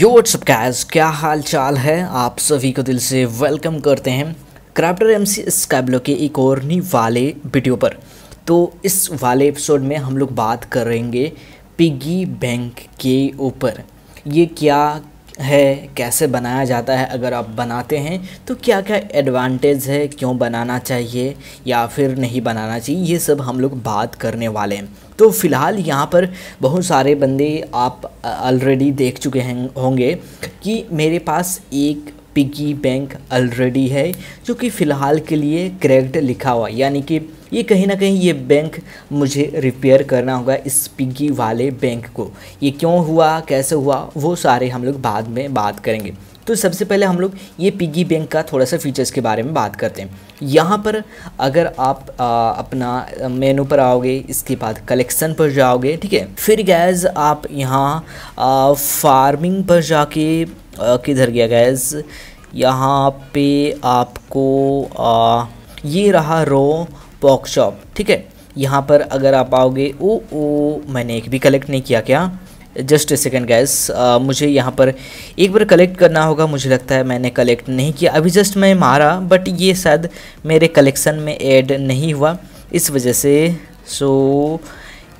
यो WhatsApp gas क्या हाल चाल है आप सभी को दिल से वेलकम करते हैं क्राफ्टर एम सी स्कैबलो के एक और नी वाले वीडियो पर तो इस वाले एपिसोड में हम लोग बात करेंगे पिगी बैंक के ऊपर ये क्या है कैसे बनाया जाता है अगर आप बनाते हैं तो क्या क्या एडवांटेज है क्यों बनाना चाहिए या फिर नहीं बनाना चाहिए ये सब हम लोग बात करने वाले हैं तो फ़िलहाल यहाँ पर बहुत सारे बंदे आप ऑलरेडी देख चुके हैं होंगे कि मेरे पास एक पिगी बैंक ऑलरेडी है जो कि फ़िलहाल के लिए क्रैक्ड लिखा हुआ यानी कि ये कहीं ना कहीं ये बैंक मुझे रिपेयर करना होगा इस पिगी वाले बैंक को ये क्यों हुआ कैसे हुआ वो सारे हम लोग बाद में बात करेंगे तो सबसे पहले हम लोग ये पिगी बैंक का थोड़ा सा फीचर्स के बारे में बात करते हैं यहाँ पर अगर आप आ, अपना मेनू पर आओगे इसके बाद कलेक्शन पर जाओगे ठीक है फिर गैज़ आप यहाँ फार्मिंग पर जाके किधर गया गैज़ यहाँ पे आपको आ, ये रहा रो पॉक शॉप ठीक है यहाँ पर अगर आप आओगे ओ ओ मैंने एक भी कलेक्ट नहीं किया क्या जस्ट ए सेकेंड गैस मुझे यहाँ पर एक बार कलेक्ट करना होगा मुझे लगता है मैंने कलेक्ट नहीं किया अभी जस्ट मैं मारा बट ये शायद मेरे कलेक्शन में ऐड नहीं हुआ इस वजह से सो so,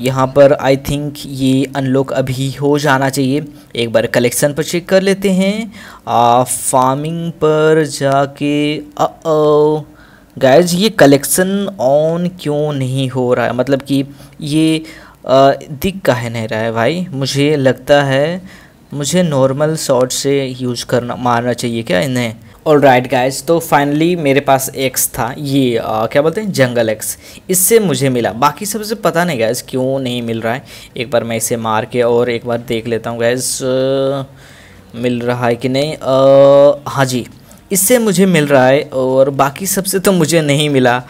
यहाँ पर आई थिंक ये अनलॉक अभी हो जाना चाहिए एक बार कलेक्शन पर चेक कर लेते हैं आ, uh, फार्मिंग पर जाके गैज ये कलेक्शन ऑन क्यों नहीं हो रहा है मतलब कि ये दिख का है नहीं रहा है भाई मुझे लगता है मुझे नॉर्मल शॉट से यूज़ करना मारना चाहिए क्या इन्हें ऑल राइट गाइज तो फाइनली मेरे पास एक्स था ये आ, क्या बोलते हैं जंगल एक्स इससे मुझे मिला बाकी सबसे पता नहीं गैस क्यों नहीं मिल रहा है एक बार मैं इसे मार के और एक बार देख लेता हूँ गैस मिल रहा है कि नहीं आ, हाँ जी इससे मुझे मिल रहा है और बाकी सबसे तो मुझे नहीं मिला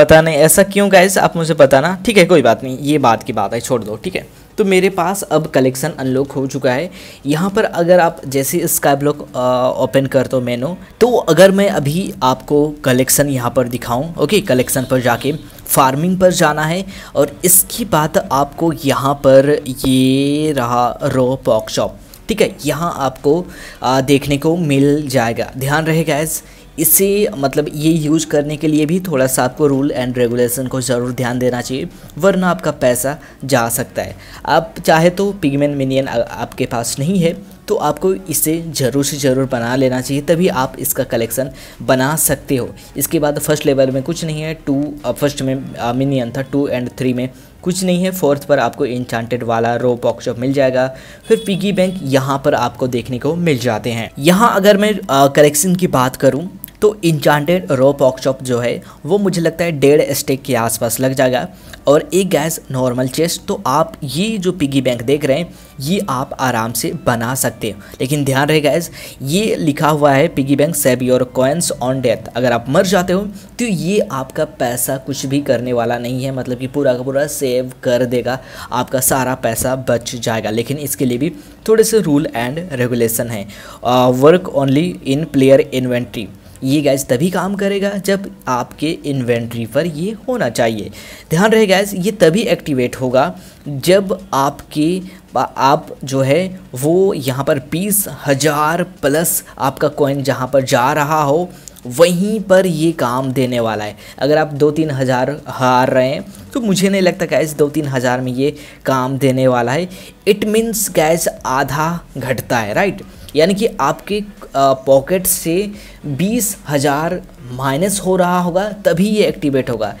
पता नहीं ऐसा क्यों गाइज आप मुझे बताना ठीक है कोई बात नहीं ये बात की बात है छोड़ दो ठीक है तो मेरे पास अब कलेक्शन अनलॉक हो चुका है यहाँ पर अगर आप जैसे स्काई ब्लॉक ओपन कर दो मेनू तो अगर मैं अभी आपको कलेक्शन यहाँ पर दिखाऊँ ओके कलेक्शन पर जाके फार्मिंग पर जाना है और इसके बाद आपको यहाँ पर ये रहा रो पॉक शॉप ठीक है यहाँ आपको आ, देखने को मिल जाएगा ध्यान रहे गैस इससे मतलब ये यूज करने के लिए भी थोड़ा सा आपको रूल एंड रेगुलेशन को ज़रूर ध्यान देना चाहिए वरना आपका पैसा जा सकता है आप चाहे तो पिगमेंट मिनियन आपके पास नहीं है तो आपको इसे ज़रूर से ज़रूर बना लेना चाहिए तभी आप इसका कलेक्शन बना सकते हो इसके बाद फर्स्ट लेवल में कुछ नहीं है टू फर्स्ट में मिनियन था टू एंड थ्री में कुछ नहीं है फोर्थ पर आपको इंचांटेड वाला रो पॉक्सअप मिल जाएगा फिर पिगी बैंक यहाँ पर आपको देखने को मिल जाते हैं यहाँ अगर मैं कलेक्शन की बात करूँ तो इंचांटेड रॉ पॉक जो है वो मुझे लगता है डेढ़ स्टेक के आसपास लग जाएगा और एक गैस नॉर्मल चेस्ट तो आप ये जो पिगी बैंक देख रहे हैं ये आप आराम से बना सकते हो लेकिन ध्यान रहे गैस ये लिखा हुआ है piggy bank save your coins on death अगर आप मर जाते हो तो ये आपका पैसा कुछ भी करने वाला नहीं है मतलब कि पूरा का पूरा सेव कर देगा आपका सारा पैसा बच जाएगा लेकिन इसके लिए भी थोड़े से रूल एंड रेगुलेशन है work only in player inventory ये गैस तभी काम करेगा जब आपके इन्वेंट्री पर ये होना चाहिए ध्यान रहे गैस ये तभी एक्टिवेट होगा जब आपके आप जो है वो यहाँ पर बीस हज़ार प्लस आपका कॉइन जहाँ पर जा रहा हो वहीं पर ये काम देने वाला है अगर आप दो तीन हज़ार हार रहे हैं तो मुझे नहीं लगता कैश दो तीन हज़ार में ये काम देने वाला है इट मीन्स कैश आधा घटता है राइट यानी कि आपके पॉकेट से बीस हज़ार माइनस हो रहा होगा तभी ये एक्टिवेट होगा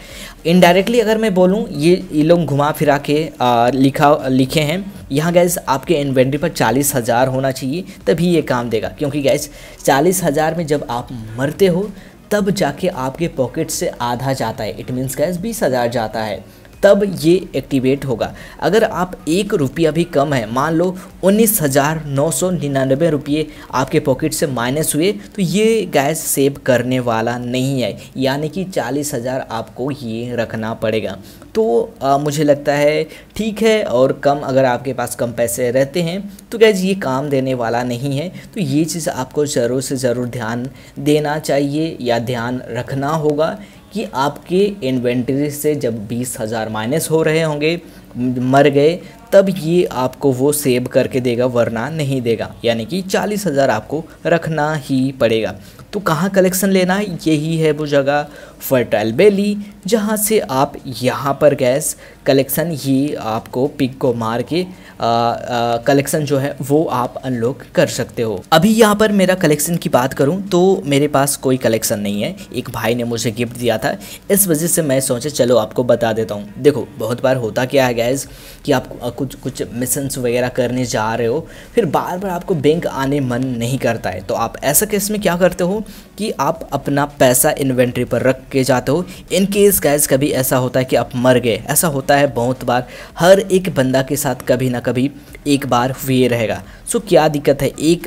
इनडायरेक्टली अगर मैं बोलूँ ये ये लोग घुमा फिरा के आ, लिखा लिखे हैं यहाँ गैस आपके इन्वेंट्री पर चालीस हज़ार होना चाहिए तभी ये काम देगा क्योंकि गैस चालीस हज़ार में जब आप मरते हो तब जाके आपके पॉकेट से आधा जाता है इट मीन्स गैस बीस हज़ार जाता है तब ये एक्टिवेट होगा अगर आप एक रुपया भी कम है मान लो उन्नीस हज़ार नौ सौ निन्यानबे रुपये आपके पॉकेट से माइनस हुए तो ये गैस सेव करने वाला नहीं है यानी कि चालीस हज़ार आपको ये रखना पड़ेगा तो आ, मुझे लगता है ठीक है और कम अगर आपके पास कम पैसे रहते हैं तो गैज ये काम देने वाला नहीं है तो ये चीज़ आपको ज़रूर से ज़रूर ध्यान देना चाहिए या ध्यान रखना होगा कि आपके इन्वेंट्री से जब बीस हज़ार माइनस हो रहे होंगे मर गए तब ये आपको वो सेव करके देगा वरना नहीं देगा यानी कि चालीस हज़ार आपको रखना ही पड़ेगा तो कहाँ कलेक्शन लेना है यही है वो जगह फर्टाइल बेली जहाँ से आप यहाँ पर गैस कलेक्शन ही आपको पिक को मार के कलेक्शन जो है वो आप अनलॉक कर सकते हो अभी यहाँ पर मेरा कलेक्शन की बात करूँ तो मेरे पास कोई कलेक्शन नहीं है एक भाई ने मुझे गिफ्ट दिया था इस वजह से मैं सोचा चलो आपको बता देता हूँ देखो बहुत बार होता क्या है गैस कि आप कुछ कुछ मिशंस वगैरह करने जा रहे हो फिर बार बार आपको बैंक आने मन नहीं करता है तो आप ऐसा केस में क्या करते हो हूँ कि आप अपना पैसा इन्वेंट्री पर रख के जाते हो इन केस गैस कभी ऐसा होता है कि आप मर गए ऐसा होता है बहुत बार हर एक बंदा के साथ कभी ना कभी एक बार हुए रहेगा सो क्या दिक्कत है एक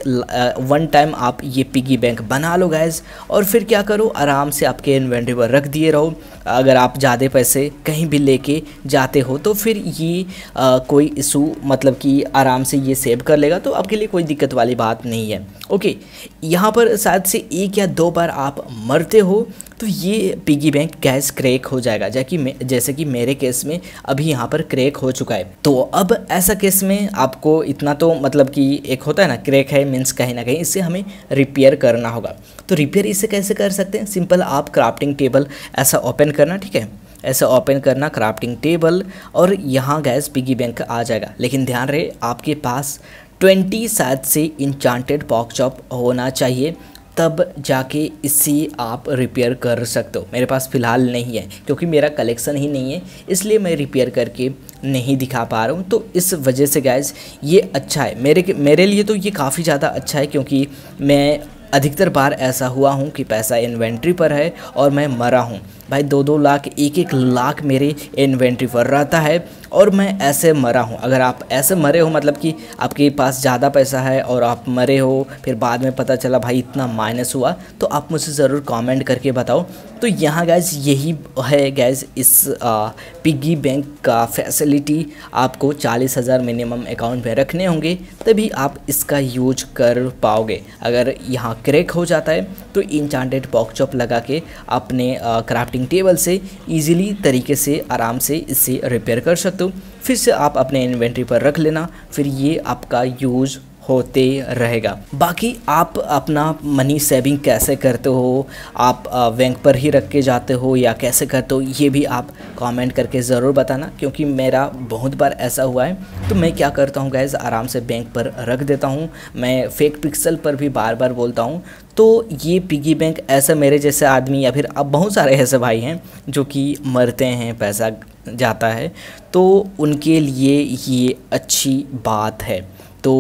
वन टाइम आप ये पिगी बैंक बना लो गैस और फिर क्या करो आराम से आपके इन्वेंट्री पर रख दिए रहो अगर आप ज़्यादा पैसे कहीं भी लेके जाते हो तो फिर ये आ, कोई इशू मतलब कि आराम से ये सेव कर लेगा तो आपके लिए कोई दिक्कत वाली बात नहीं है ओके okay, यहाँ पर शायद से एक या दो बार आप मरते हो तो ये पिगी बैंक गैस क्रैक हो जाएगा जैकि जैसे कि मेरे केस में अभी यहाँ पर क्रैक हो चुका है तो अब ऐसा केस में आपको इतना तो मतलब कि एक होता है ना क्रैक है मीन्स कहीं ना कहीं इससे हमें रिपेयर करना होगा तो रिपेयर इसे कैसे कर सकते हैं सिंपल आप क्राफ्टिंग टेबल ऐसा ओपन करना ठीक है ऐसा ओपन करना क्राफ्टिंग टेबल और यहाँ गैस पिगी बैंक आ जाएगा लेकिन ध्यान रहे आपके पास ट्वेंटी सात से इंचांटेड पॉक चॉप होना चाहिए तब जाके इसे आप रिपेयर कर सकते हो मेरे पास फ़िलहाल नहीं है क्योंकि मेरा कलेक्शन ही नहीं है इसलिए मैं रिपेयर करके नहीं दिखा पा रहा हूँ तो इस वजह से गैस ये अच्छा है मेरे मेरे लिए तो ये काफ़ी ज़्यादा अच्छा है क्योंकि मैं अधिकतर बार ऐसा हुआ हूँ कि पैसा इन्वेंट्री पर है और मैं मरा हूँ भाई दो दो लाख एक एक लाख मेरी इन्वेंट्री पर रहता है और मैं ऐसे मरा हूँ अगर आप ऐसे मरे हो मतलब कि आपके पास ज़्यादा पैसा है और आप मरे हो फिर बाद में पता चला भाई इतना माइनस हुआ तो आप मुझे ज़रूर कमेंट करके बताओ तो यहाँ गैज यही है गैज इस आ, पिगी बैंक का फैसिलिटी आपको चालीस हज़ार मिनिमम अकाउंट में रखने होंगे तभी आप इसका यूज कर पाओगे अगर यहाँ क्रैक हो जाता है तो इंचांटेड पॉकचॉप लगा के अपने क्राफ्टिंग सेटिंग टेबल से ईजिली तरीके से आराम से इसे रिपेयर कर सकते हो फिर से आप अपने इन्वेंट्री पर रख लेना फिर ये आपका यूज़ होते रहेगा बाकी आप अपना मनी सेविंग कैसे करते हो आप बैंक पर ही रख के जाते हो या कैसे करते हो ये भी आप कमेंट करके ज़रूर बताना क्योंकि मेरा बहुत बार ऐसा हुआ है तो मैं क्या करता हूँ गैज़ आराम से बैंक पर रख देता हूँ मैं फेक पिक्सल पर भी बार बार बोलता हूँ तो ये पिगी बैंक ऐसा मेरे जैसे आदमी या फिर अब बहुत सारे ऐसे भाई हैं जो कि मरते हैं पैसा जाता है तो उनके लिए ये अच्छी बात है तो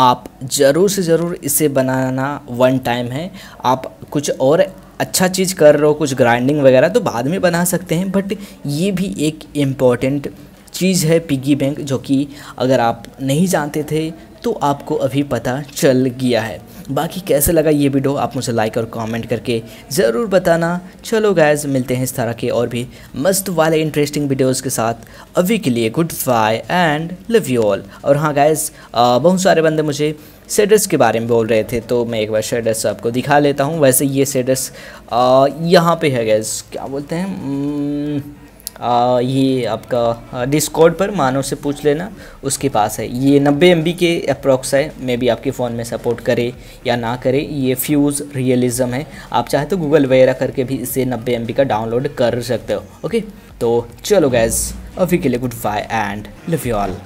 आप ज़रूर से ज़रूर इसे बनाना वन टाइम है आप कुछ और अच्छा चीज़ कर रहे हो कुछ ग्राइंडिंग वगैरह तो बाद में बना सकते हैं बट ये भी एक इम्पॉर्टेंट चीज़ है पिगी बैंक जो कि अगर आप नहीं जानते थे तो आपको अभी पता चल गया है बाकी कैसे लगा ये वीडियो आप मुझे लाइक और कमेंट करके ज़रूर बताना चलो गैज़ मिलते हैं इस तरह के और भी मस्त वाले इंटरेस्टिंग वीडियोस के साथ अभी के लिए good bye and love you all और हाँ गैज़ बहुत सारे बंदे मुझे सेडर्स के बारे में बोल रहे थे तो मैं एक बार सेडर्स आपको दिखा लेता हूँ वैसे ये सेडर्स यहाँ पर है गैज़ क्या बोलते हैं आ, ये आपका डिस्कॉर्ड पर मानव से पूछ लेना उसके पास है ये नब्बे एम के अप्रोक्स है मे भी आपके फ़ोन में सपोर्ट करे या ना करे ये फ्यूज़ रियलिज़म है आप चाहे तो गूगल वगैरह करके भी इसे नब्बे एम का डाउनलोड कर सकते हो ओके तो चलो गैज़ अभी के लिए good bye and love you all